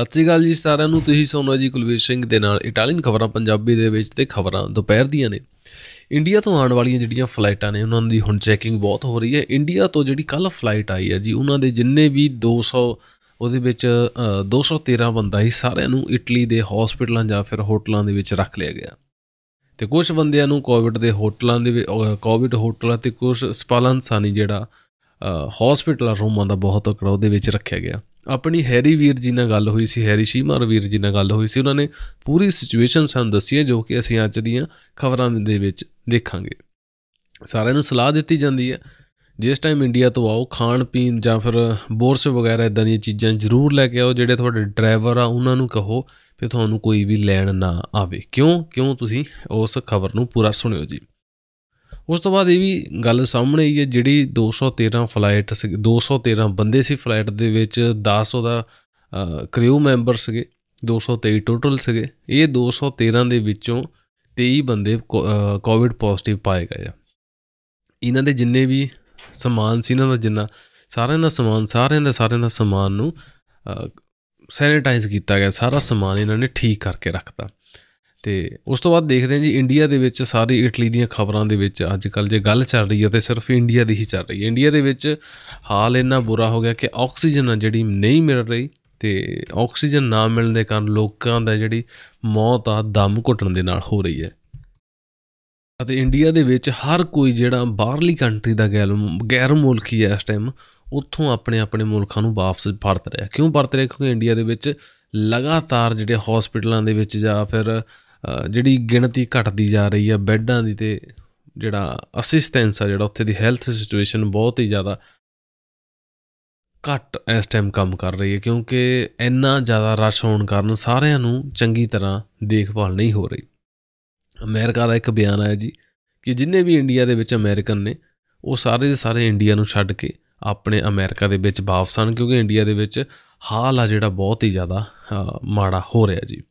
ਸਤਿ ਸ਼੍ਰੀ ਅਕਾਲ ਜੀ ਸਾਰਿਆਂ ਨੂੰ ਤੁਸੀਂ ਸੁਣੋ ਜੀ ਕੁਲਵੀਰ ਸਿੰਘ ਦੇ ਨਾਲ ਇਟਾਲੀਅਨ ਖਬਰਾਂ ਪੰਜਾਬੀ ਦੇ ਵਿੱਚ ਤੇ ਖਬਰਾਂ ਦੁਪਹਿਰ ਦੀਆਂ ਨੇ ਇੰਡੀਆ ਤੋਂ ਆਉਣ ਵਾਲੀਆਂ ਜਿਹੜੀਆਂ ਫਲਾਈਟਾਂ ਨੇ ਉਹਨਾਂ ਦੀ ਹੁਣ ਚੈਕਿੰਗ ਬਹੁਤ ਹੋ ਰਹੀ ਹੈ ਇੰਡੀਆ ਤੋਂ ਜਿਹੜੀ ਕੱਲ ਫਲਾਈਟ ਆਈ ਹੈ ਜੀ ਉਹਨਾਂ ਦੇ ਜਿੰਨੇ ਵੀ 200 ਉਹਦੇ ਵਿੱਚ 213 ਬੰਦਾ ਹੀ ਸਾਰਿਆਂ ਨੂੰ ਇਟਲੀ ਦੇ ਹਸਪੀਟਲਾਂ ਜਾਂ ਫਿਰ ਹੋਟਲਾਂ ਦੇ ਵਿੱਚ ਰੱਖ ਲਿਆ ਗਿਆ ਤੇ ਕੁਝ ਬੰਦਿਆਂ ਨੂੰ ਕੋਵਿਡ ਦੇ ਹੋਟਲਾਂ ਦੇ ਕੋਵਿਡ ਹੋਟਲਾਂ ਤੇ ਕੁਝ ਸਪਾਲਨਸਾਨੀ ਜਿਹੜਾ ਹਸਪੀਟਲ ਰੂਮਾਂ ਦਾ ਬਹੁਤ ਕਰਾਉ ਦੇ ਵਿੱਚ ਰੱਖਿਆ ਗਿਆ ਆਪਣੀ ਹੈਰੀ ਵੀਰ ਜੀ ਨਾਲ ਗੱਲ ਹੋਈ ਸੀ ਹੈਰੀ ਸ਼ੀਮਾਰ ਵੀਰ ਜੀ ਨਾਲ ਗੱਲ ਹੋਈ ਸੀ ਉਹਨਾਂ ਨੇ ਪੂਰੀ ਸਿਚੁਏਸ਼ਨ ਸਾਨੂੰ ਦੱਸੀ ਹੈ ਜੋ ਕਿ ਅਸੀਂ ਅੱਜ ਦੀਆਂ ਖਬਰਾਂ ਦੇ ਵਿੱਚ ਦੇਖਾਂਗੇ ਸਾਰਿਆਂ ਨੂੰ ਸਲਾਹ ਦਿੱਤੀ ਜਾਂਦੀ ਹੈ ਜਿਸ ਟਾਈਮ ਇੰਡੀਆ ਤੋਂ ਆਓ ਖਾਣ ਪੀਣ ਜਾਂ ਫਿਰ ਬੋਰਸ ਵਗੈਰਾ ਇਦਾਂ ਦੀਆਂ ਚੀਜ਼ਾਂ ਜ਼ਰੂਰ ਲੈ ਕੇ ਆਓ ਜਿਹੜੇ ਤੁਹਾਡੇ ਡਰਾਈਵਰ ਆ ਉਹਨਾਂ ਨੂੰ ਕਹੋ ਕਿ ਤੁਹਾਨੂੰ ਕੋਈ ਵੀ ਲੈਣ ਨਾ ਆਵੇ ਕਿਉਂ ਕਿਉਂ ਤੁਸੀਂ ਉਸ ਖਬਰ ਨੂੰ ਪੂਰਾ ਸੁਣਿਓ ਜੀ ਉਸ ਤੋਂ ਬਾਅਦ ਇਹ ਵੀ ਗੱਲ ਸਾਹਮਣੇ ਆਈ ਹੈ ਜਿਹੜੀ 213 ਫਲਾਈਟ 213 ਬੰਦੇ ਸੀ ਫਲਾਈਟ ਦੇ ਵਿੱਚ 10 ਦਾ ਕ੍ਰਿਊ ਮੈਂਬਰ ਸੀਗੇ 223 ਟੋਟਲ ਸੀਗੇ ਇਹ 213 ਦੇ ਵਿੱਚੋਂ 23 ਬੰਦੇ ਕੋਵਿਡ ਪੋਜ਼ਿਟਿਵ ਪਾਏ ਗਏ ਆ ਇਹਨਾਂ ਦੇ ਜਿੰਨੇ ਵੀ ਸਮਾਨ ਸੀ ਇਹਨਾਂ ਦਾ ਜਿੰਨਾ ਸਾਰਿਆਂ ਦਾ ਸਮਾਨ ਸਾਰਿਆਂ ਦਾ ਸਾਰਿਆਂ ਦਾ ਸਮਾਨ ਨੂੰ ਸੈਨੀਟਾਈਜ਼ ਕੀਤਾ ਗਿਆ ਸਾਰਾ ਸਮਾਨ ਇਹਨਾਂ ਨੇ ਠੀਕ ਕਰਕੇ ਰੱਖਤਾ ਤੇ ਉਸ ਤੋਂ ਬਾਅਦ ਦੇਖਦੇ ਹਾਂ ਜੀ ਇੰਡੀਆ ਦੇ ਵਿੱਚ ਸਾਰੀ ਇਟਲੀ ਦੀਆਂ ਖਬਰਾਂ ਦੇ ਵਿੱਚ ਅੱਜ ਕੱਲ ਜੇ ਗੱਲ ਚੱਲ ਰਹੀ ਹੈ ਤੇ ਸਿਰਫ ਇੰਡੀਆ ਦੀ ਹੀ ਚੱਲ ਰਹੀ ਹੈ ਇੰਡੀਆ ਦੇ ਵਿੱਚ ਹਾਲ ਇੰਨਾ ਬੁਰਾ ਹੋ ਗਿਆ ਕਿ ਆਕਸੀਜਨ ਆ ਜਿਹੜੀ ਨਹੀਂ ਮਿਲ ਰਹੀ ਤੇ ਆਕਸੀਜਨ ਨਾ ਮਿਲਣ ਦੇ ਕਾਰਨ ਲੋਕਾਂ ਦਾ ਜਿਹੜੀ ਮੌਤ ਆ ਦਮ ਘੁੱਟਣ ਦੇ ਨਾਲ ਹੋ ਰਹੀ ਹੈ ਅਤੇ ਇੰਡੀਆ ਦੇ ਵਿੱਚ ਹਰ ਕੋਈ ਜਿਹੜਾ ਬਾਹਰਲੀ ਕੰਟਰੀ ਦਾ ਗੈਰ ਮੁਲਕੀ ਹੈ ਇਸ ਟਾਈਮ ਉੱਥੋਂ ਆਪਣੇ ਆਪਣੇ ਮੁਲਕਾਂ ਨੂੰ ਵਾਪਸ ਪਰਤ ਰਿਹਾ ਕਿਉਂ ਪਰਤ ਰਿਹਾ ਕਿਉਂਕਿ ਇੰਡੀਆ ਦੇ ਵਿੱਚ ਲਗਾਤਾਰ ਜਿਹੜੇ ਹਸਪੀਟਲਾਂ ਦੇ ਵਿੱਚ ਜਾਂ ਫਿਰ ਜਿਹੜੀ ਗਿਣਤੀ ਘਟਦੀ ਜਾ ਰਹੀ ਆ ਬੈੱਡਾਂ ਦੀ ਤੇ ਜਿਹੜਾ ਅਸਿਸਟੈਂਸ ਆ ਜਿਹੜਾ ਉੱਥੇ ਦੀ ਹੈਲਥ ਸਿਚੁਏਸ਼ਨ ਬਹੁਤ ਹੀ ਜ਼ਿਆਦਾ ਘੱਟ ਇਸ ਟਾਈਮ ਕੰਮ ਕਰ ਰਹੀ ਹੈ ਕਿਉਂਕਿ ਇੰਨਾ ਜ਼ਿਆਦਾ ਰਸ਼ ਹੋਣ ਕਾਰਨ ਸਾਰਿਆਂ ਨੂੰ ਚੰਗੀ ਤਰ੍ਹਾਂ ਦੇਖਭਾਲ ਨਹੀਂ ਹੋ ਰਹੀ ਅਮਰੀਕਾ ਦਾ ਇੱਕ ਬਿਆਨ ਆਇਆ ਜੀ ਕਿ ਜਿੰਨੇ ਵੀ ਇੰਡੀਆ ਦੇ ਵਿੱਚ ਅਮਰੀਕਨ ਨੇ ਉਹ ਸਾਰੇ ਦੇ ਸਾਰੇ ਇੰਡੀਆ ਨੂੰ ਛੱਡ ਕੇ ਆਪਣੇ ਅਮਰੀਕਾ ਦੇ ਵਿੱਚ ਵਾਪਸ ਆਣ ਕਿਉਂਕਿ ਇੰਡੀਆ ਦੇ ਵਿੱਚ ਹਾਲ ਆ ਜਿਹੜਾ ਬਹੁਤ ਹੀ ਜ਼ਿਆਦਾ ਮਾੜਾ ਹੋ ਰਿਹਾ ਜੀ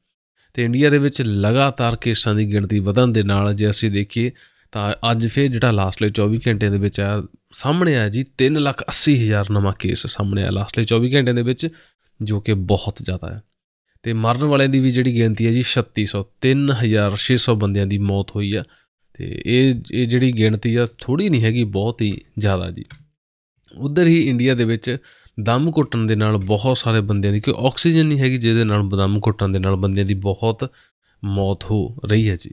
ਤੇ ਇੰਡੀਆ ਦੇ ਵਿੱਚ ਲਗਾਤਾਰ ਕੇਸਾਂ ਦੀ ਗਿਣਤੀ ਵਧਣ ਦੇ ਨਾਲ ਜੇ ਅਸੀਂ ਦੇਖੀਏ ਤਾਂ ਅੱਜ ਫੇਰ ਜਿਹੜਾ ਲਾਸਟਲੇ 24 ਘੰਟੇ ਦੇ ਵਿੱਚ ਆ ਸਾਹਮਣੇ ਆ ਜੀ 380000 ਨਵਾਂ ਕੇਸ ਸਾਹਮਣੇ ਆ ਲਾਸਟਲੇ 24 ਘੰਟੇ ਦੇ ਵਿੱਚ ਜੋ ਕਿ ਬਹੁਤ ਜ਼ਿਆਦਾ ਹੈ ਤੇ ਮਰਨ ਵਾਲਿਆਂ ਦੀ ਵੀ ਜਿਹੜੀ ਗਿਣਤੀ ਹੈ ਜੀ 3600 3600 ਬੰਦਿਆਂ ਦੀ ਮੌਤ ਹੋਈ ਆ ਤੇ ਇਹ ਇਹ ਜਿਹੜੀ ਗਿਣਤੀ ਆ ਥੋੜੀ ਨਹੀਂ ਹੈਗੀ ਬਹੁਤ ਹੀ ਜ਼ਿਆਦਾ ਜੀ ਉਧਰ ਹੀ ਇੰਡੀਆ ਦੇ ਵਿੱਚ ਦਮ ਘੁੱਟਣ ਦੇ ਨਾਲ ਬਹੁਤ ਸਾਰੇ ਬੰਦਿਆਂ ਦੀ ਕਿ ਆਕਸੀਜਨ ਨਹੀਂ ਹੈਗੀ ਜਿਹਦੇ ਨਾਲ ਦਮ ਘੁੱਟਣ ਦੇ ਨਾਲ ਬੰਦਿਆਂ ਦੀ ਬਹੁਤ ਮੌਤ ਹੋ ਰਹੀ ਹੈ ਜੀ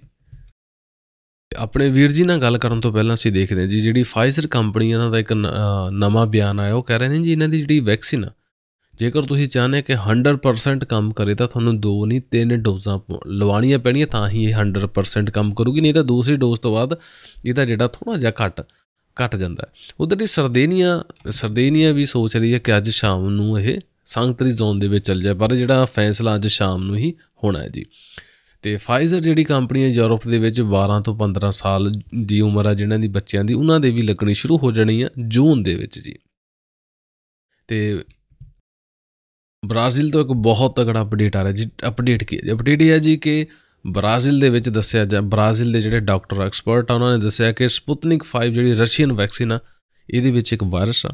ਆਪਣੇ ਵੀਰ ਜੀ ਨਾਲ ਗੱਲ ਕਰਨ ਤੋਂ ਪਹਿਲਾਂ ਅਸੀਂ ਦੇਖਦੇ ਹਾਂ ਜੀ ਜਿਹੜੀ ਫਾਈਜ਼ਰ ਕੰਪਨੀ ਇਹਨਾਂ ਦਾ ਇੱਕ ਨਵਾਂ ਬਿਆਨ ਆਇਆ ਉਹ ਕਹਿ ਰਹੇ ਨੇ ਜੀ ਇਹਨਾਂ ਦੀ ਜਿਹੜੀ ਵੈਕਸੀਨ ਜੇਕਰ ਤੁਸੀਂ ਚਾਹਨੇ ਕਿ 100% ਕੰਮ ਕਰੇ ਤਾਂ ਤੁਹਾਨੂੰ ਦੋ ਨਹੀਂ ਤਿੰਨ ਡੋਜ਼ਾਂ ਲਵਾਣੀਆਂ ਪੈਣੀਆਂ ਤਾਂ ਹੀ ਇਹ 100% ਕੰਮ ਕਰੂਗੀ ਨਹੀਂ ਤਾਂ ਦੂਸਰੀ ਡੋਜ਼ ਤੋਂ ਬਾਅਦ ਇਹਦਾ ਜਿਹੜਾ ਥੋੜਾ ਜਿਹਾ ਘੱਟ ਘਟ ਜਾਂਦਾ ਉਧਰ ਦੀ ਸਰਦੇਨੀਆ ਸਰਦੇਨੀਆ ਵੀ ਸੋਚ ਰਹੀ ਹੈ ਕਿ ਅੱਜ ਸ਼ਾਮ ਨੂੰ ਇਹ ਸੰਤਰੀ ਜ਼ੋਨ ਦੇ ਵਿੱਚ ਚੱਲ ਜਾਏ ਪਰ ਜਿਹੜਾ ਫੈਸਲਾ ਅੱਜ ਸ਼ਾਮ ਨੂੰ ਹੀ ਹੋਣਾ ਹੈ ਜੀ ਤੇ ਫਾਈਜ਼ਰ ਜਿਹੜੀ ਕੰਪਨੀ ਹੈ ਯੂਰਪ ਦੇ ਵਿੱਚ 12 ਤੋਂ 15 ਸਾਲ ਦੀ ਉਮਰ ਆ ਜਿਨ੍ਹਾਂ ਦੀ ਬੱਚਿਆਂ ਦੀ ਉਹਨਾਂ ਦੇ ਵੀ ਲੱਗਣੀ ਸ਼ੁਰੂ ਹੋ ਜਾਣੀ ਆ ਜੂਨ ਦੇ ਵਿੱਚ ਜੀ ਤੇ ਬ੍ਰਾਜ਼ੀਲ ਤੋਂ ਇੱਕ ਬਹੁਤ ਤਕੜਾ ਅਪਡੇਟ ਆ ਰਿਹਾ ਜੀ ਅਪਡੇਟ ਕੀ ਹੈ ਅਪਡੇਟ ਇਹ ਹੈ ਜੀ ਕਿ ਬ੍ਰਾਜ਼ੀਲ ਦੇ ਵਿੱਚ ਦੱਸਿਆ ਜਾ ਬ੍ਰਾਜ਼ੀਲ ਦੇ ਜਿਹੜੇ ਡਾਕਟਰ ਐਕਸਪਰਟ ਆ ਉਹਨਾਂ ਨੇ ਦੱਸਿਆ ਕਿ ਸਪੁਤਨਿਕ 5 ਜਿਹੜੀ ਰਸ਼ੀਅਨ ਵੈਕਸੀਨ ਆ ਇਹਦੇ ਵਿੱਚ ਇੱਕ ਵਾਇਰਸ ਆ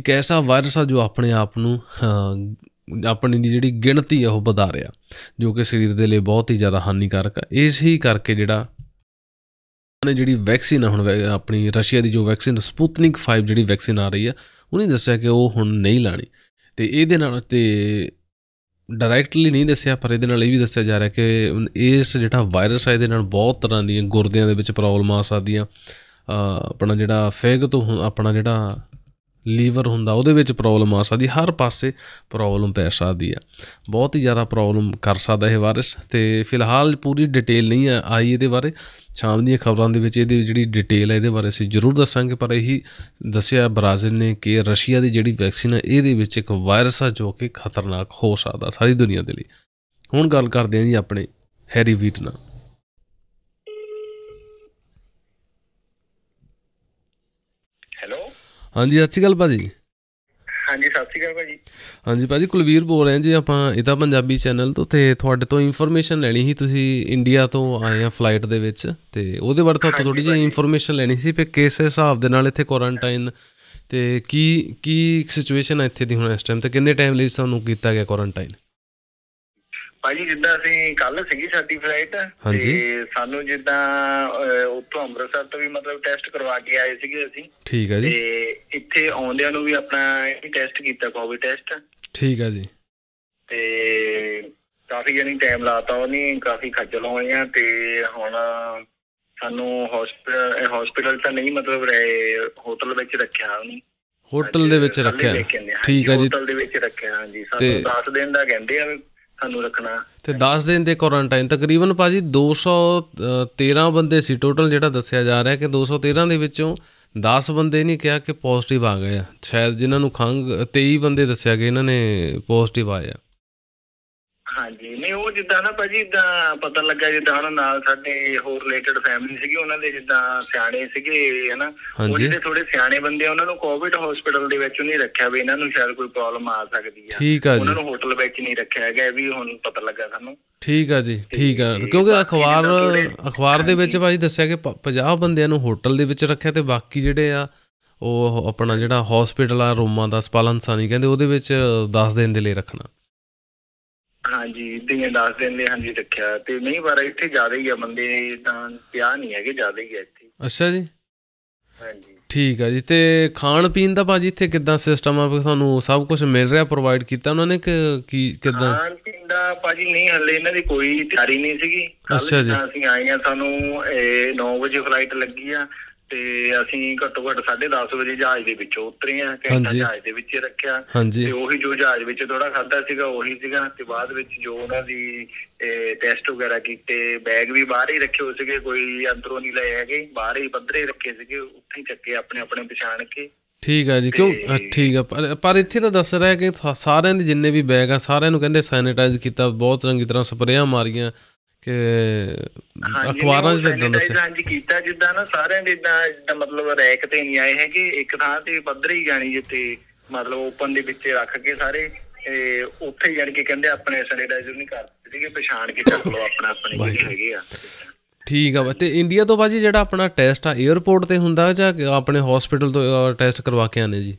ਇੱਕ ਐਸਾ ਵਾਇਰਸ ਆ ਜੋ ਆਪਣੇ ਆਪ ਨੂੰ ਆਪਣੀ ਦੀ ਜਿਹੜੀ ਗਿਣਤੀ ਆ ਉਹ ਵਧਾ ਰਿਹਾ ਜੋ ਕਿ ਸਰੀਰ ਦੇ ਲਈ ਬਹੁਤ ਹੀ ਜ਼ਿਆਦਾ ਹਾਨੀਕਾਰਕ ਆ ਇਸ ਹੀ ਕਰਕੇ ਜਿਹੜਾ ਨੇ ਜਿਹੜੀ ਵੈਕਸੀਨ ਹੁਣ ਆਪਣੀ ਰਸ਼ੀਆ ਦੀ ਜੋ ਵੈਕਸੀਨ ਸਪੁਤਨਿਕ 5 ਜਿਹੜੀ ਵੈਕਸੀਨ ਆ ਰਹੀ ਆ ਉਹਨੇ ਦੱਸਿਆ ਕਿ ਉਹ ਹੁਣ ਨਹੀਂ ਲਾਣੀ ਤੇ ਇਹਦੇ ਨਾਲ ਤੇ ਡਾਇਰੈਕਟਲੀ ਨਹੀਂ ਦੱਸਿਆ ਪਰ ਇਹਦੇ ਨਾਲ ਇਹ ਵੀ ਦੱਸਿਆ ਜਾ ਰਿਹਾ ਕਿ ਇਸ ਜਿਹੜਾ ਵਾਇਰਸ ਹੈ ਇਹਦੇ ਨਾਲ ਬਹੁਤ ਤਰ੍ਹਾਂ ਦੀਆਂ ਗੁਰਦਿਆਂ ਦੇ ਵਿੱਚ ਪ੍ਰੋਬਲਮ ਆ ਸਕਦੀਆਂ ਆਪਣਾ ਜਿਹੜਾ ਫੇਗ ਤੋਂ ਆਪਣਾ ਜਿਹੜਾ ਲੀਵਰ ਹੁੰਦਾ ਉਹਦੇ ਵਿੱਚ ਪ੍ਰੋਬਲਮ ਆ ਸਕਦੀ ਹਰ ਪਾਸੇ ਪ੍ਰੋਬਲਮ ਪੈ ਸਕਦੀ ਆ ਬਹੁਤ ਹੀ ਜ਼ਿਆਦਾ ਪ੍ਰੋਬਲਮ ਕਰ ਸਕਦਾ ਇਹ ਵਾਇਰਸ ਤੇ ਫਿਲਹਾਲ ਪੂਰੀ ਡਿਟੇਲ ਨਹੀਂ ਆਈ ਇਹਦੇ ਬਾਰੇ ਸ਼ਾਮ ਦੀਆਂ ਖਬਰਾਂ ਦੇ ਵਿੱਚ ਇਹਦੀ ਜਿਹੜੀ ਡਿਟੇਲ ਹੈ ਇਹਦੇ ਬਾਰੇ ਅਸੀਂ ਜ਼ਰੂਰ ਦੱਸਾਂਗੇ ਪਰ ਇਹੀ ਦੱਸਿਆ ਬ੍ਰਾਜ਼ੀਲ ਨੇ ਕਿ ਰਸ਼ੀਆ ਦੀ ਜਿਹੜੀ ਵੈਕਸੀਨ ਹੈ ਇਹਦੇ ਵਿੱਚ ਇੱਕ ਵਾਇਰਸ ਆ ਜੋ ਕਿ ਖਤਰਨਾਕ ਹੋ ਸਕਦਾ ਸਾਰੀ ਦੁਨੀਆ ਦੇ ਲਈ ਹੁਣ ਗੱਲ ਕਰਦੇ ਹਾਂ ਜੀ ਆਪਣੇ ਹੈਰੀ ਵੀਟ ਨਾਲ ਹੈਲੋ ਹਾਂਜੀ ਸਤਿ ਸ਼੍ਰੀ ਅਕਾਲ ਭਾਜੀ ਹਾਂਜੀ ਸਤਿ ਸ਼੍ਰੀ ਅਕਾਲ ਭਾਜੀ ਹਾਂਜੀ ਭਾਜੀ ਕੁਲਵੀਰ ਬੋਲ ਰਹੇ ਜੀ ਆਪਾਂ ਇਹਦਾ ਪੰਜਾਬੀ ਚੈਨਲ ਤੋਂ ਤੇ ਤੁਹਾਡੇ ਤੋਂ ਇਨਫੋਰਮੇਸ਼ਨ ਲੈਣੀ ਸੀ ਤੁਸੀਂ ਇੰਡੀਆ ਤੋਂ ਆਏ ਆ ਫਲਾਈਟ ਦੇ ਵਿੱਚ ਤੇ ਉਹਦੇ ਬਾਰੇ ਤੁਹਾਨੂੰ ਥੋੜੀ ਜਿਹੀ ਇਨਫੋਰਮੇਸ਼ਨ ਲੈਣੀ ਸੀ ਕਿ ਕਿਸ ਹਿਸਾਬ ਦੇ ਨਾਲ ਇੱਥੇ ਕੁਆਰੰਟਾਈਨ ਤੇ ਕੀ ਕੀ ਸਿਚੁਏਸ਼ਨ ਹੈ ਇੱਥੇ ਦੀ ਹੁਣ ਇਸ ਟਾਈਮ ਤੇ ਕਿੰਨੇ ਟਾਈਮ ਲਈ ਸਾਨੂੰ ਕੀਤਾ ਗਿਆ ਕੁਆਰੰਟਾਈਨ ਭਾਜੀ ਜਿੱਦਾਂ ਅਸੀਂ ਕੱਲ ਸੀਗੀ ਸਾਡੀ ਫਲਾਈਟ ਤੇ ਸਾਨੂੰ ਜਿੱਦਾਂ ਉੱਥੋਂ ਅੰਮ੍ਰਿਤਸਰ ਤੋਂ ਵੀ ਮਤਲਬ ਟੈਸਟ ਕਰਵਾ ਕੇ ਆਏ ਸੀਗੇ ਅਸੀਂ ਠੀਕ ਹੈ ਜੀ ਤੇ ਇੱਥੇ ਆਉਂਦਿਆਂ ਨੂੰ ਵੀ ਆਪਣਾ ਇਹ ਟੈਸਟ ਕੀਤਾ ਕੋਵਿਡ ਟੈਸਟ ਠੀਕ ਹੈ ਜੀ ਤੇ ਕਾਫੀ ਜਣੀ ਟਾਈਮ ਲਾਤਾ ਉਹ ਨਹੀਂ ਕਾਫੀ ਖੱਜਲ ਹੋਏ ਆ ਤੇ ਹੁਣ ਸਾਨੂੰ ਹਸਪੀਟਲ ਹਸਪੀਟਲ ਤਾਂ ਨਹੀਂ ਮਤਲਬ ਰਹੇ ਹੋਟਲ ਵਿੱਚ ਰੱਖਿਆ ਉਹਨੇ ਹੋਟਲ ਦੇ ਵਿੱਚ ਰੱਖਿਆ ਠੀਕ ਹੈ ਜੀ ਹੋਟਲ ਦੇ ਵਿੱਚ ਰੱਖਿਆ ਹਾਂਜੀ ਸਾਨੂੰ 10 ਦਿਨ ਦਾ ਕਹਿੰਦੇ ਆ ਸਾਨੂੰ ਰੱਖਣਾ ਤੇ 10 ਦਿਨ ਦੇ ਕੁਆਰੰਟਾਈਨ ਤਕਰੀਬਨ ਭਾਜੀ 213 ਬੰਦੇ ਸੀ ਟੋਟਲ ਜਿਹੜਾ ਦੱਸਿਆ ਜਾ ਰਿਹਾ ਕਿ 213 ਦੇ ਵਿੱਚੋਂ 10 ਬੰਦੇ ਨਹੀਂ ਕਿਹਾ ਕਿ ਪੋਜ਼ਿਟਿਵ ਆ ਗਏ ਆ ਸ਼ਾਇਦ ਜਿਨ੍ਹਾਂ ਨੂੰ ਖੰਗ 23 ਬੰਦੇ ਦੱਸਿਆ ਗਿਆ ਇਹਨਾਂ ਨੇ ਪੋਜ਼ਿਟਿਵ ਆਏ ਆ ਹਾਂਜੀ ਨਹੀਂ ਉਹ ਜਿੱਦਾਂ ਨਾ ਭਾਜੀ ਇਦਾਂ ਪਤਾ ਲੱਗਾ ਜਿੱਦਾਂ ਉਹਨਾਂ ਨਾਲ ਸਾਡੇ ਹੋਰ ਰਿਲੇਟਡ ਫੈਮਿਲੀ ਸੀਗੀ ਉਹਨਾਂ ਦੇ ਜਿੱਦਾਂ ਸਿਆਣੇ ਸੀਗੇ ਹਨਾ ਉਹ ਜਿਹੜੇ ਥੋੜੇ ਸਿਆਣੇ ਬੰਦੇ ਆ, ਉਹਨਾਂ ਨੂੰ ਕੋਵਿਡ ਹਸਪੀਟਲ ਦੇ ਵਿੱਚ ਨਹੀਂ ਰੱਖਿਆ ਵੀ ਇਹਨਾਂ ਨੂੰ ਸ਼ਾਇਦ ਕੋਈ ਪ੍ਰੋਬਲਮ ਆ ਸਕਦੀ ਆ ਠੀਕ ਆ ਜੀ ਉਹਨਾਂ ਨੂੰ ਹੋਟਲ ਵਿੱਚ ਨਹੀਂ ਰੱਖਿਆ ਗਿਆ ਵੀ ਹੁਣ ਪਤਾ ਲੱਗਾ ਸਾਨੂੰ ਠੀਕ ਆ ਜੀ ਠੀਕ ਆ ਕਿਉਂਕਿ ਅਖਬਾਰ ਅਖਬਾਰ ਦੇ ਵਿੱਚ ਭਾਜੀ ਦੱਸਿਆ ਕਿ 50 ਬੰਦਿਆਂ ਨੂੰ ਹੋਟਲ ਦੇ ਵਿੱਚ ਰੱਖਿਆ ਤੇ ਬਾਕੀ ਜਿਹੜੇ ਆ ਉਹ ਆਪਣਾ ਜਿਹੜਾ ਹਸਪੀਟਲ ਆ ਰੋਮਾਂ ਦਾ ਨਹੀਂ ਕਹਿੰਦੇ ਉਹਦੇ ਵਿੱਚ 10 ਦਿਨ ਦੇ ਲਈ ਰੱਖਣਾ ਹਾਂਜੀ ਤਿੰਨ 10 ਦਿਨ ਹਾਂਜੀ ਰੱਖਿਆ ਤੇ ਨਹੀਂ ਪਰ ਇੱਥੇ ਜ਼ਿਆਦਾ ਹੀ ਆ ਬੰਦੇ ਤਾਂ ਪਿਆ ਨਹੀਂ ਹੈਗੇ ਜ਼ਿਆਦਾ ਹੀ ਆ ਇੱਥੇ ਅੱਛਾ ਜੀ ਹਾਂਜੀ ਠੀਕ ਆ ਜੀ ਤੇ ਖਾਣ ਪੀਣ ਦਾ ਭਾਜੀ ਇੱਥੇ ਕਿਦਾਂ ਸਿਸਟਮ ਆ ਤੁਹਾਨੂੰ ਸਭ ਕੁਝ ਮਿਲ ਰਿਹਾ ਪ੍ਰੋਵਾਈਡ ਕੀਤਾ ਉਹਨਾਂ ਨੇ ਕਿ ਕੀ ਕਿਦਾਂ ਖਾਣ ਪੀਣ ਦਾ ਭਾਜੀ ਨਹੀਂ ਹੱਲੇ ਇਹਨਾਂ ਦੀ ਕੋਈ ਤਿਆਰੀ ਨਹੀਂ ਸੀਗੀ ਅੱਛਾ ਜੀ ਅਸੀਂ ਆਏ ਆ ਸਾਨੂੰ 9 ਵਜੇ ਫਲਾਈਟ ਲੱਗੀ ਆ ਤੇ ਅਸੀਂ ਘੱਟੋ ਘੱਟ 10:30 ਵਜੇ ਜਹਾਜ਼ ਦੇ ਵਿੱਚੋਂ ਉਤਰੇ ਆ ਕਿ ਜਹਾਜ਼ ਦੇ ਵਿੱਚ ਰੱਖਿਆ ਤੇ ਉਹੀ ਜੋ ਜਹਾਜ਼ ਵਿੱਚ ਥੋੜਾ ਖਾਦਾ ਸੀਗਾ ਉਹੀ ਸੀਗਾ ਤੇ ਬਾਅਦ ਵਿੱਚ ਜੋ ਉਹਨਾਂ ਦੀ ਟੈਸਟ ਵਗੈਰਾ ਕੀਤੇ ਬੈਗ ਵੀ ਬਾਹਰ ਹੀ ਰੱਖੇ ਹੋ ਸੀਗੇ ਕੋਈ ਅੰਦਰੋਂ ਨਹੀਂ ਲਏ ਹੈਗੇ ਬਾਹਰ ਹੀ ਪੱਧਰੇ ਰੱਖੇ ਸੀਗੇ ਉੱਥੇ ਚੱਕੇ ਆਪਣੇ ਆਪਣੇ ਪਛਾਣ ਕੇ ਠੀਕ ਹੈ ਜੀ ਕਿਉਂ ਠੀਕ ਹੈ ਪਰ ਇੱਥੇ ਤਾਂ ਦੱਸ ਰਿਹਾ ਕਿ ਸਾਰਿਆਂ ਦੇ ਜਿੰਨੇ ਵੀ ਬੈਗ ਆ ਸਾਰਿਆਂ ਨੂੰ ਕਹਿੰਦੇ ਸੈਨੀਟਾਈਜ਼ ਕੀਤਾ ਬਹੁਤ ਚੰਗੀ ਤਰ੍ਹਾਂ ਸਪਰੇਆਂ ਮਾਰੀਆਂ ਕਿ ਅਖਬਾਰਾਂ ਦੇ ਤਾਂ ਇਦਾਂ ਦੱਸਿਆ ਹਾਂਜੀ ਕੀਤਾ ਜਿੱਦਾਂ ਨਾ ਸਾਰਿਆਂ ਦੇ ਇਦਾਂ ਮਤਲਬ ਰੈਕ ਤੇ ਨਹੀਂ ਆਏ ਹੈਗੇ ਇੱਕ ਥਾਂ ਤੇ ਪੱਧਰ ਹੀ ਜਾਣੀ ਜਿੱਤੇ ਮਤਲਬ ਓਪਨ ਦੇ ਵਿੱਚ ਰੱਖ ਕੇ ਸਾਰੇ ਉੱਥੇ ਜਾਣ ਕੇ ਕਹਿੰਦੇ ਆਪਣੇ ਸੈਨੇਟਾਈਜ਼ਰ ਨਹੀਂ ਕਰਦੇ ਸੀਗੇ ਪਛਾਣ ਕੇ ਚੱਕ ਲੋ ਆਪਣਾ ਆਪਣੇ ਜਿਹੜੇ ਹੈਗੇ ਆ ਠੀਕ ਆ ਤੇ ਇੰਡੀਆ ਤੋਂ ਬਾਜੀ ਜਿਹੜਾ ਆਪਣਾ ਟੈਸਟ ਆ 에어ਪੋਰਟ ਤੇ ਹੁੰਦਾ ਜਾਂ ਆਪਣੇ ਹਸਪੀਟਲ ਤੋਂ ਟੈਸਟ ਕਰਵਾ ਕੇ ਆਨੇ ਜੀ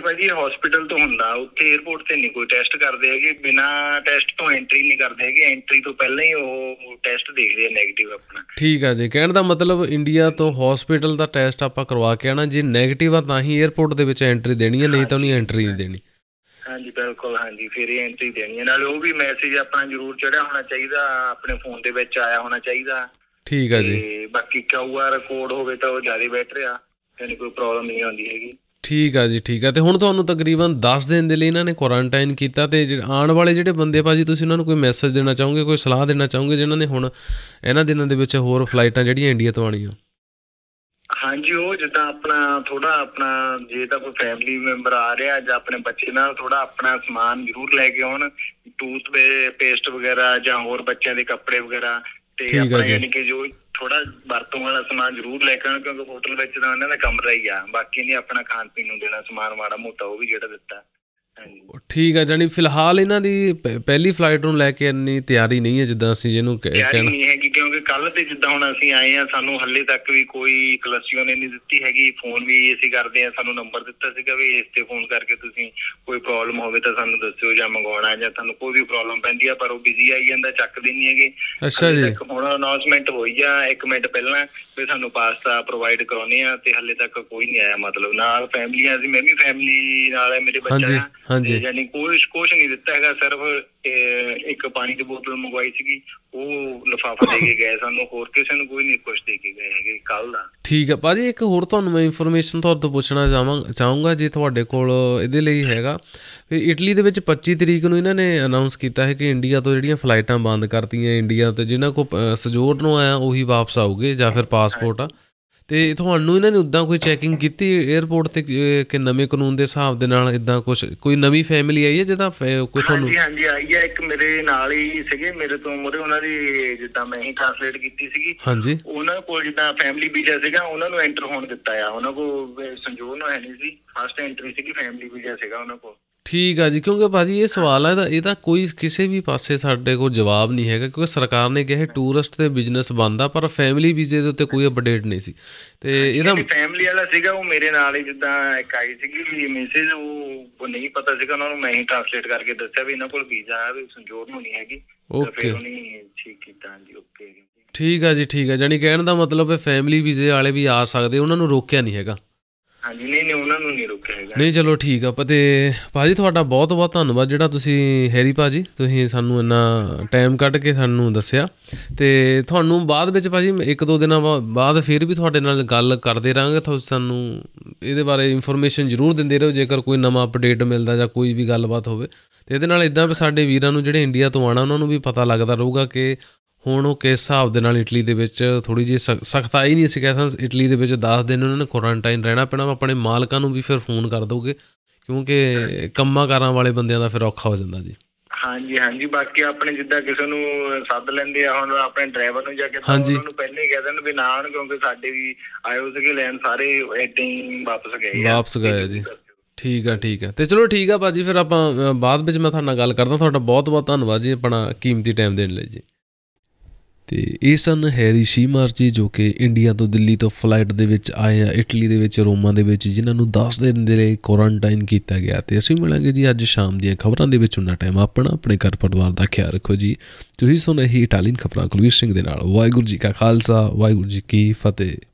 ਨਹੀਂ ਜੀ ਹਸਪੀਟਲ ਤੋਂ ਹੁੰਦਾ ਉੱਥੇ 에어ਪੋਰਟ ਤੇ ਨਹੀਂ ਕੋਈ ਟੈਸਟ ਕਰਦੇ ਹੈਗੇ ਬਿਨਾ ਟੈਸਟ ਤੋਂ ਐਂਟਰੀ ਨਹੀਂ ਕਰਦੇ ਹੈਗੇ ਐਂਟਰੀ ਤੋਂ ਪਹਿਲਾਂ ਹੀ ਉਹ ਟੈਸਟ ਦੇਖਦੇ ਆ 네ਗੇਟਿਵ ਆਪਣਾ ਠੀਕ ਆ ਜੀ ਕਹਿਣ ਦਾ ਮਤਲਬ ਇੰਡੀਆ ਤੋਂ ਹਸਪੀਟਲ ਦਾ ਟੈਸਟ ਆਪਾਂ ਕਰਵਾ ਕੇ ਆਣਾ ਜੇ 네ਗੇਟਿਵ ਆ ਤਾਂ ਹੀ 에어ਪੋਰਟ ਦੇ ਵਿੱਚ ਐਂਟਰੀ ਦੇਣੀ ਹੈ ਨਹੀਂ ਤਾਂ ਨਹੀਂ ਐਂਟਰੀ ਨਹੀਂ ਦੇਣੀ ਹਾਂਜੀ ਬਿਲਕੁਲ ਹਾਂਜੀ ਫਿਰ ਇਹ ਐਂਟਰੀ ਦੇਣੀ ਹੈ ਨਾਲੇ ਉਹ ਵੀ ਮੈਸੇਜ ਆਪਣਾ ਜ਼ਰੂਰ ਚੜਿਆ ਹੋਣਾ ਚਾਹੀਦਾ ਆਪਣੇ ਫੋਨ ਦੇ ਵਿੱਚ ਆਇਆ ਹੋਣਾ ਚਾਹੀਦਾ ਠੀਕ ਆ ਜੀ ਬਾਕੀ ਆਰ ਕੋਡ ਹੋਵੇ ਤਾਂ ਉਹ ਜ਼ਿਆਦਾ ਬੈਟਰ ਆ ਯਾਨੀ ਕੋਈ ਪ੍ਰੋਬਲਮ ਨਹੀਂ ਆਉਂਦੀ ਹੈਗੀ ਠੀਕ ਆ ਜੀ ਠੀਕ ਆ ਤੇ ਹੁਣ ਤੁਹਾਨੂੰ ਤਕਰੀਬਨ 10 ਦਿਨ ਦੇ ਲਈ ਇਹਨਾਂ ਨੇ ਕੁਆਰੰਟਾਈਨ ਕੀਤਾ ਤੇ ਆਉਣ ਵਾਲੇ ਜਿਹੜੇ ਬੰਦੇ ਭਾਜੀ ਤੁਸੀਂ ਉਹਨਾਂ ਨੂੰ ਕੋਈ ਮੈਸੇਜ ਦੇਣਾ ਚਾਹੋਗੇ ਕੋਈ ਸਲਾਹ ਦੇਣਾ ਚਾਹੋਗੇ ਜਿਨ੍ਹਾਂ ਨੇ ਹੁਣ ਇਹਨਾਂ ਦਿਨਾਂ ਦੇ ਵਿੱਚ ਹੋਰ ਫਲਾਈਟਾਂ ਜਿਹੜੀਆਂ ਇੰਡੀਆ ਤੋਂ ਆਣੀਆਂ ਹਾਂਜੀ ਉਹ ਜਿੱਦਾਂ ਆਪਣਾ ਥੋੜਾ ਆਪਣਾ ਜੇ ਤਾਂ ਕੋਈ ਫੈਮਿਲੀ ਮੈਂਬਰ ਆ ਰਿਹਾ ਜਾਂ ਆਪਣੇ ਬੱਚੇ ਨਾਲ ਥੋੜਾ ਆਪਣਾ ਸਮਾਨ ਜ਼ਰੂਰ ਲੈ ਕੇ ਆਉਣ ਟੂਥ ਪੇਸਟ ਵਗੈਰਾ ਜਾਂ ਹੋਰ ਬੱਚਿਆਂ ਦੇ ਕੱਪੜੇ ਵਗੈਰਾ ਤੇ ਆਪਣਾ ਯਾਨੀ ਕਿ ਜੋ ਥੋੜਾ ਵਰਤੋਂ ਵਾਲਾ ਸਮਾਨ ਜ਼ਰੂਰ ਲੈ ਕੇ ਆਉਣਾ ਕਿਉਂਕਿ ਹੋਟਲ ਵਿੱਚ ਤਾਂ ਇਹਨਾਂ ਦਾ ਕਮਰਾ ਹੀ ਆ ਬਾਕੀ ਨੇ ਆਪਣਾ ਖਾਣ ਪੀਣ ਨੂੰ ਦੇਣਾ ਸਮਾਨ ਮਾੜਾ ਮੋਟਾ ਉਹ ਵੀ ਜਿਹੜਾ ਦਿੱਤਾ ਠੀਕ ਹੈ ਜਾਨੀ ਫਿਲਹਾਲ ਇਹਨਾਂ ਦੀ ਪਹਿਲੀ ਫਲਾਈਟ ਨੂੰ ਲੈ ਕੇ ਇੰਨੀ ਤਿਆਰੀ ਨਹੀਂ ਹੈ ਜਿੱਦਾਂ ਅਸੀਂ ਇਹਨੂੰ ਕਹਿਣਾ ਤਿਆਰੀ ਨਹੀਂ ਹੈ ਕਿਉਂਕਿ ਕੱਲ ਤੇ ਜਿੱਦਾਂ ਹੁਣ ਅਸੀਂ ਆਏ ਆ ਸਾਨੂੰ ਹੱਲੇ ਤੱਕ ਵੀ ਕੋਈ ਕਲਸੀਓ ਨੇ ਨਹੀਂ ਦਿੱਤੀ ਹੈਗੀ ਫੋਨ ਵੀ ਅਸੀਂ ਕਰਦੇ ਆ ਸਾਨੂੰ ਨੰਬਰ ਦਿੱਤਾ ਸੀਗਾ ਵੀ ਇਸ ਤੇ ਫੋਨ ਕਰਕੇ ਤੁਸੀਂ ਕੋਈ ਪ੍ਰੋਬਲਮ ਹੋਵੇ ਤਾਂ ਸਾਨੂੰ ਦੱਸਿਓ ਜਾਂ ਮੰਗਵਾਉਣਾ ਜਾਂ ਤੁਹਾਨੂੰ ਕੋਈ ਵੀ ਪ੍ਰੋਬਲਮ ਪੈਂਦੀ ਆ ਪਰ ਉਹ ਬਿਜ਼ੀ ਆਈ ਜਾਂਦਾ ਚੱਕ ਨਹੀਂ ਹੈਗੇ ਅੱਛਾ ਜੀ ਹੁਣ ਅਨਾਉਂਸਮੈਂਟ ਹੋਈ ਆ 1 ਮਿੰਟ ਪਹਿਲਾਂ ਵੀ ਸਾਨੂੰ ਪਾਸਤਾ ਪ੍ਰੋਵਾਈਡ ਕਰਾਉਣੇ ਆ ਤੇ ਹੱਲੇ ਤੱਕ ਕੋਈ ਨਹੀਂ ਆਇਆ ਮਤਲਬ ਨਾਲ ਫੈਮਲੀਆਂ ਜੀ ਮੈਂ ਵੀ ਫੈਮਲੀ ਨਾਲ ਹੈ ਮੇਰੇ ਬੱਚਾ ਹਾਂਜੀ ਯਾਨੀ ਕੋਈ ਕੁਝ ਨਹੀਂ ਦਿੱਤਾ ਹੈਗਾ ਸਿਰਫ ਇੱਕ ਪਾਣੀ ਦੀ ਬੋਤਲ ਮੰਗਵਾਈ ਸੀਗੀ ਉਹ ਲਫਾਫਾ ਦੇ ਕੇ ਗਏ ਸਾਨੂੰ ਹੋਰ ਕਿਸੇ ਨੂੰ ਕੋਈ ਨਹੀਂ ਕੁਝ ਦੇ ਕੇ ਗਏ ਹੈਗੇ ਕੱਲ ਦਾ ਠੀਕ ਹੈ ਭਾਜੀ ਇੱਕ ਹੋਰ ਤੁਹਾਨੂੰ ਮੈਂ ਇਨਫੋਰਮੇਸ਼ਨ ਤੁਹਾਡੇ ਤੋਂ ਪੁੱਛਣਾ ਚਾਹਾਂਗਾ ਜੇ ਤੁਹਾਡੇ ਕੋਲ ਇਹਦੇ ਲਈ ਹੈਗਾ ਫਿਰ ਇਟਲੀ ਦੇ ਵਿੱਚ 25 ਤਰੀਕ ਨੂੰ ਇਹਨਾਂ ਨੇ ਅਨਾਉਂਸ ਕੀਤਾ ਹੈ ਕਿ ਇੰਡੀਆ ਤੋਂ ਜਿਹੜੀਆਂ ਫਲਾਈਟਾਂ ਬੰਦ ਕਰਤੀਆਂ ਇੰਡੀਆ ਤੋਂ ਜਿਨ੍ਹਾਂ ਕੋ ਸਜੋਰ ਨੂੰ ਆਇਆ ਉਹੀ ਵਾਪਸ ਆਉਗੇ ਜਾਂ ਫਿਰ ਪਾਸਪੋਰਟ ਆ ਤੇ ਤੁਹਾਨੂੰ ਇਹਨਾਂ ਨੇ ਉਦਾਂ ਕੋਈ ਚੈਕਿੰਗ ਕੀਤੀ 에어ਪੋਰਟ ਤੇ ਕਿ ਨਵੇਂ ਕਾਨੂੰਨ ਦੇ ਹਿਸਾਬ ਦੇ ਨਾਲ ਇਦਾਂ ਕੁਝ ਕੋਈ ਨਵੀਂ ਫੈਮਿਲੀ ਆਈ ਹੈ ਜਿਹਦਾ ਕੋਈ ਤੁਹਾਨੂੰ ਹਾਂਜੀ ਹਾਂਜੀ ਆਈ ਹੈ ਇੱਕ ਮੇਰੇ ਨਾਲ ਹੀ ਸੀਗੇ ਮੇਰੇ ਤੋਂ ਮੋਰੇ ਉਹਨਾਂ ਦੀ ਜਿੱਦਾਂ ਮੈਂ ਹੀ ਟ੍ਰਾਂਸਲੇਟ ਕੀਤੀ ਸੀਗੀ ਹਾਂਜੀ ਉਹਨਾਂ ਕੋਲ ਜਿੱਦਾਂ ਫੈਮਿਲੀ ਵੀਜ਼ਾ ਸੀਗਾ ਉਹਨਾਂ ਨੂੰ ਐਂਟਰ ਹੋਣ ਦਿੱਤਾ ਆ ਉਹਨਾਂ ਕੋਲ ਸੰਜੋਗ ਨਾ ਹੈ ਨਹੀਂ ਸੀ ਫਸਟ ਐਂਟਰੀ ਸੀਗੀ ਫੈਮਿਲੀ ਵੀਜ਼ਾ ਸੀਗਾ ਉਹਨਾਂ ਕੋਲ ਠੀਕ ਆ ਜੀ ਕਿਉਂਕਿ ਭਾਜੀ ਇਹ ਸਵਾਲ ਹੈ ਇਹਦਾ ਕੋਈ ਕਿਸੇ ਵੀ ਪਾਸੇ ਸਾਡੇ ਕੋਲ ਜਵਾਬ ਨਹੀਂ ਹੈਗਾ ਕਿਉਂਕਿ ਸਰਕਾਰ ਨੇ ਕਿਹਾ ਟੂਰਿਸਟ ਤੇ ਬਿਜ਼ਨਸ ਬੰਦਾ ਪਰ ਫੈਮਿਲੀ ਵੀਜ਼ੇ ਦੇ ਉੱਤੇ ਕੋਈ ਅਪਡੇਟ ਨਹੀਂ ਸੀ ਤੇ ਇਹਦਾ ਫੈਮਿਲੀ ਵਾਲਾ ਸੀਗਾ ਉਹ ਮੇਰੇ ਨਾਲ ਹੀ ਜਿੱਦਾਂ ਇੱਕ ਆਈ ਸੀਗੀ ਵੀ ਮੈਸੇਜ ਉਹ ਨਹੀਂ ਪਤਾ ਸੀਗਾ ਉਹਨਾਂ ਨੂੰ ਮੈਂ ਹੀ ਟ੍ਰਾਂਸਲੇਟ ਕਰਕੇ ਦੱਸਿਆ ਵੀ ਇਹਨਾਂ ਕੋਲ ਵੀਜ਼ਾ ਆ ਵੀ ਸੰਜੋਰ ਨੂੰ ਨਹੀਂ ਹੈਗੀ ਓਕੇ ਨਹੀਂ ਠੀਕ ਕੀਤਾ ਜੀ ਓਕੇ ਠੀਕ ਆ ਜੀ ਠੀਕ ਆ ਜਾਨੀ ਕਹਿਣ ਦਾ ਮਤਲਬ ਹੈ ਫੈਮਿਲੀ ਵੀਜ਼ੇ ਵਾਲੇ ਵੀ ਆ ਸਕਦੇ ਉਹਨਾਂ ਨੂੰ ਰੋਕਿਆ ਨਹੀਂ ਹੈਗਾ ਹਾਂਜੀ ਨਹੀਂ ਨਹੀਂ ਉਹਨਾਂ ਨੂੰ ਨਹੀਂ ਰੋਕਿਆ ਹੈਗਾ ਨਹੀਂ ਚਲੋ ਠੀਕ ਆ ਪਤੇ ਭਾਜੀ ਤੁਹਾਡਾ ਬਹੁਤ ਬਹੁਤ ਧੰਨਵਾਦ ਜਿਹੜਾ ਤੁਸੀਂ ਹੈਰੀ ਭਾਜੀ ਤੁਸੀਂ ਸਾਨੂੰ ਇੰਨਾ ਟਾਈਮ ਕੱਢ ਕੇ ਸਾਨੂੰ ਦੱਸਿਆ ਤੇ ਤੁਹਾਨੂੰ ਬਾਅਦ ਵਿੱਚ ਭਾਜੀ ਇੱਕ ਦੋ ਦਿਨਾਂ ਬਾਅਦ ਫਿਰ ਵੀ ਤੁਹਾਡੇ ਨਾਲ ਗੱਲ ਕਰਦੇ ਰਾਂਗੇ ਤੁਸੀਂ ਸਾਨੂੰ ਇਹਦੇ ਬਾਰੇ ਇਨਫੋਰਮੇਸ਼ਨ ਜ਼ਰੂਰ ਦਿੰਦੇ ਰਹੋ ਜੇਕਰ ਕੋਈ ਨਵਾਂ ਅਪਡੇਟ ਮਿਲਦਾ ਜਾਂ ਕੋਈ ਵੀ ਗੱਲਬਾਤ ਹੋਵੇ ਤੇ ਇਹਦੇ ਨਾਲ ਇਦਾਂ ਵੀ ਸਾਡੇ ਵੀਰਾਂ ਨੂੰ ਜਿਹੜੇ ਇੰਡੀਆ ਤੋਂ ਆਣਾ ਉਹਨਾਂ ਨੂੰ ਵੀ ਪਤਾ ਲੱਗਦਾ ਰਹੂਗਾ ਕਿ ਹੁਣ ਉਹ ਕਿਸ ਹਿਸਾਬ ਦੇ ਨਾਲ ਇਟਲੀ ਦੇ ਵਿੱਚ ਥੋੜੀ ਜੀ ਸਖਤਾਈ ਨਹੀਂ ਸੀ ਕਹਿੰਦਾ ਇਟਲੀ ਦੇ ਵਿੱਚ 10 ਦਿਨ ਉਹਨਾਂ ਨੇ ਕੁਆਰੰਟਾਈਨ ਰਹਿਣਾ ਪੈਣਾ ਆਪਣੇ ਮਾਲਕਾਂ ਨੂੰ ਵੀ ਫਿਰ ਫੋਨ ਕਰ ਦੋਗੇ ਕਿਉਂਕਿ ਕੰਮਾਂ ਕਾਰਾਂ ਵਾਲੇ ਬੰਦਿਆਂ ਦਾ ਫਿਰ ਔਖਾ ਹੋ ਜਾਂਦਾ ਜੀ ਹਾਂਜੀ ਹਾਂਜੀ ਬਾਕੀ ਆਪਣੇ ਜਿੱਦਾਂ ਕਿਸੇ ਨੂੰ ਸੱਦ ਲੈਂਦੇ ਆ ਹੁਣ ਆਪਣੇ ਡਰਾਈਵਰ ਨੂੰ ਜਾ ਕੇ ਉਹਨਾਂ ਨੂੰ ਪਹਿਲਾਂ ਹੀ ਕਹਿ ਦੇਣ ਵੀ ਨਾ ਆਣ ਕਿਉਂਕਿ ਸਾਡੇ ਵੀ ਆਇਓ ਸੀਗੇ ਲੈਣ ਸਾਰੇ ਐਦਾਂ ਹੀ ਵਾਪਸ ਗਏ ਆ ਵਾਪਸ ਗਏ ਜੀ ਠੀਕ ਆ ਠੀਕ ਆ ਤੇ ਚਲੋ ਠੀਕ ਆ ਬਾਜੀ ਫਿਰ ਆਪਾਂ ਬਾਅਦ ਵਿੱਚ ਮੈਂ ਤੁਹਾਡੇ ਨਾਲ ਗੱਲ ਕਰਦਾ ਤੁਹਾਡਾ ਬਹੁਤ ਬਹੁਤ ਧੰਨਵਾਦ ਜੀ ਆਪਣਾ ਕੀਮਤੀ ਟਾਈਮ ਦੇਣ ਲਈ ਜੀ ਤੇ ਇਹ ਸਨ ਹੈਰੀ ਸ਼ੀਮਰ ਜੀ ਜੋ ਕਿ ਇੰਡੀਆ ਤੋਂ ਦਿੱਲੀ ਤੋਂ ਫਲਾਈਟ ਦੇ ਵਿੱਚ ਆਏ ਆ ਇਟਲੀ ਦੇ ਵਿੱਚ ਰੋਮਾ ਦੇ ਵਿੱਚ ਜਿਨ੍ਹਾਂ ਨੂੰ 10 ਦਿਨ ਦੇ ਲਈ ਕੁਆਰੰਟਾਈਨ ਕੀਤਾ ਗਿਆ ਤੇ ਅਸੀਂ ਮਿਲਾਂਗੇ ਜੀ ਅੱਜ ਸ਼ਾਮ ਦੀਆਂ ਖਬਰਾਂ ਦੇ ਵਿੱਚ ਉਹਨਾਂ ਟਾਈਮ ਆਪਣਾ ਆਪਣੇ ਘਰ ਪਰਿਵਾਰ ਦਾ ਖਿਆਲ ਰੱਖੋ ਜੀ ਤੁਸੀਂ ਸੁਣ ਹੋ ਇਟਾਲੀਅਨ ਖਬਰਾਂ ਕੁਲਵੀਰ ਸਿੰਘ ਦੇ ਨਾਲ ਵਾਹਿਗੁਰੂ ਜੀ ਕਾ ਖਾਲਸਾ ਵਾਹਿਗੁਰੂ ਜੀ ਕੀ ਫਤਿਹ